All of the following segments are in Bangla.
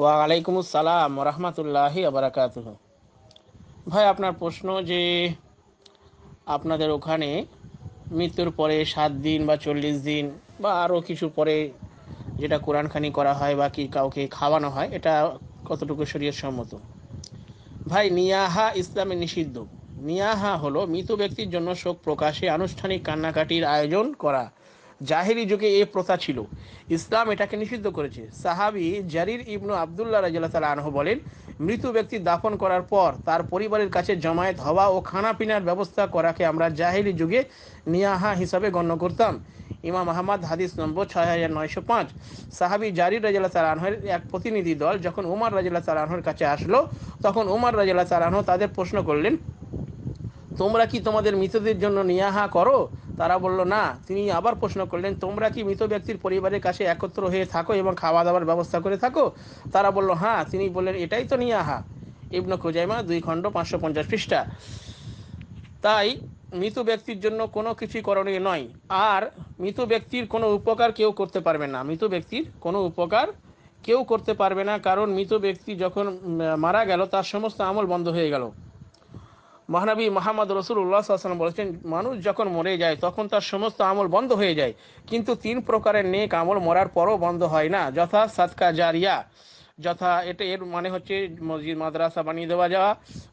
ওয়ালাইকুম আসসালাম রহমতুল্লাহি আবরাকাত ভাই আপনার প্রশ্ন যে আপনাদের ওখানে মৃত্যুর পরে সাত দিন বা চল্লিশ দিন বা আরও কিছু পরে যেটা কোরআনখানি করা হয় বা কি কাউকে খাওয়ানো হয় এটা কতটুকু শরীর সম্মত ভাই নিয়াহা ইসলামে নিষিদ্ধ নিয়াহা হলো মৃত ব্যক্তির জন্য শোক প্রকাশে আনুষ্ঠানিক কান্নাকাটির আয়োজন করা জাহেরি যুগে এ প্রথা ছিল ইসলাম এটাকে নিষিদ্ধ করেছে সাহাবি জারির ইবনু আবদুল্লাহ রাজিল্লা তালা আনহ বলেন মৃত ব্যক্তি দাফন করার পর তার পরিবারের কাছে জমায়েত হওয়া ও খানা পিনার ব্যবস্থা করাকে আমরা জাহেরি যুগে নিয়াহা হিসাবে গণ্য করতাম ইমাম আহমদ হাদিস নম্বর ছয় হাজার নয়শো পাঁচ সাহাবি জারির রাজিল্লা তালাহের এক প্রতিনিধি দল যখন উমার রাজিল্লা তালাহর কাছে আসলো তখন উমার রাজিল্লা তালাহ তাদের প্রশ্ন করলেন তোমরা কি তোমাদের মৃতদের জন্য নিয়াহা করো তারা বলল না তিনি আবার প্রশ্ন করলেন তোমরা কি মৃত ব্যক্তির পরিবারের কাছে একত্র হয়ে থাকো এবং খাওয়া দাওয়ার ব্যবস্থা করে থাকো তারা বলল হ্যাঁ তিনি বললেন এটাই তো নিয়াহা ইবনু খুজাইমা দুই খণ্ড পাঁচশো পঞ্চাশ পৃষ্ঠা তাই মৃত ব্যক্তির জন্য কোনো কিছুই করণীয় নয় আর মৃত ব্যক্তির কোনো উপকার কেউ করতে পারবে না মৃত ব্যক্তির কোনো উপকার কেউ করতে পারবে না কারণ মৃত ব্যক্তি যখন মারা গেল তার সমস্ত আমল বন্ধ হয়ে গেল মহানবী মোহাম্মদ রসুল্লাহ আসলাম বলেছেন মানুষ যখন মরে যায় তখন তার সমস্ত আমল বন্ধ হয়ে যায় কিন্তু তিন প্রকারের নেক আমল মরার পরও বন্ধ হয় না যথা সাতকা জারিয়া যথা এটা এর মানে হচ্ছে মসজিদ মাদ্রাসা বানিয়ে দেওয়া যাওয়া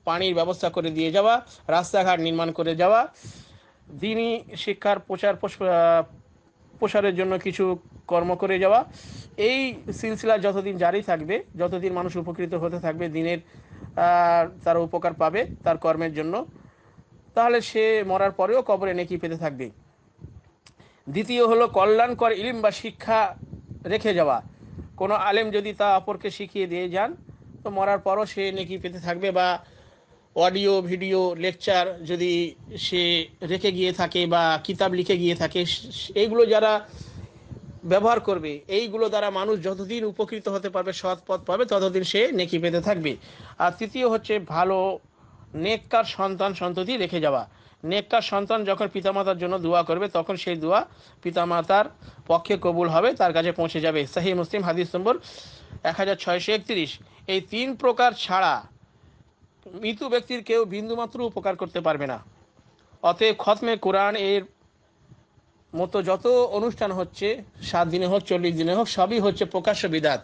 পানির ব্যবস্থা করে দিয়ে যাওয়া রাস্তাঘাট নির্মাণ করে যাওয়া দিনই শিক্ষার প্রচার প্রসারের জন্য কিছু কর্ম করে যাওয়া এই সিলসিলা যতদিন জারি থাকবে যতদিন মানুষ উপকৃত হতে থাকবে দিনের তারা উপকার পাবে তার কর্মের জন্য তাহলে সে মরার পরেও কবরে নেকি পেতে থাকবে দ্বিতীয় হলো কল্যাণকর ইলিম বা শিক্ষা রেখে যাওয়া কোনো আলেম যদি তা অপরকে শিখিয়ে দিয়ে যান তো মরার পরও সে নেকি পেতে থাকবে বা অডিও ভিডিও লেকচার যদি সে রেখে গিয়ে থাকে বা কিতাব লিখে গিয়ে থাকে এইগুলো যারা ব্যবহার করবে এইগুলো দ্বারা মানুষ যতদিন উপকৃত হতে পারবে সৎ পথ পাবে ততদিন সে নেকি পেতে থাকবে আর তৃতীয় হচ্ছে ভালো নেককার সন্তান সন্ততি রেখে যাওয়া নেককার সন্তান যখন পিতামাতার জন্য দোয়া করবে তখন সেই দোয়া পিতামাতার পক্ষে কবুল হবে তার কাছে পৌঁছে যাবে সাহি মুসলিম হাদিস নম্বর এক হাজার ছয়শো একত্রিশ এই তিন প্রকার ছাড়া মৃত ব্যক্তির কেউ বিন্দুমাত্র উপকার করতে পারবে না অতএব খতমে কোরআন এর মতো যত অনুষ্ঠান হচ্ছে সাত দিনে হোক চল্লিশ দিনে হোক সবই হচ্ছে প্রকাশ্য বিদাত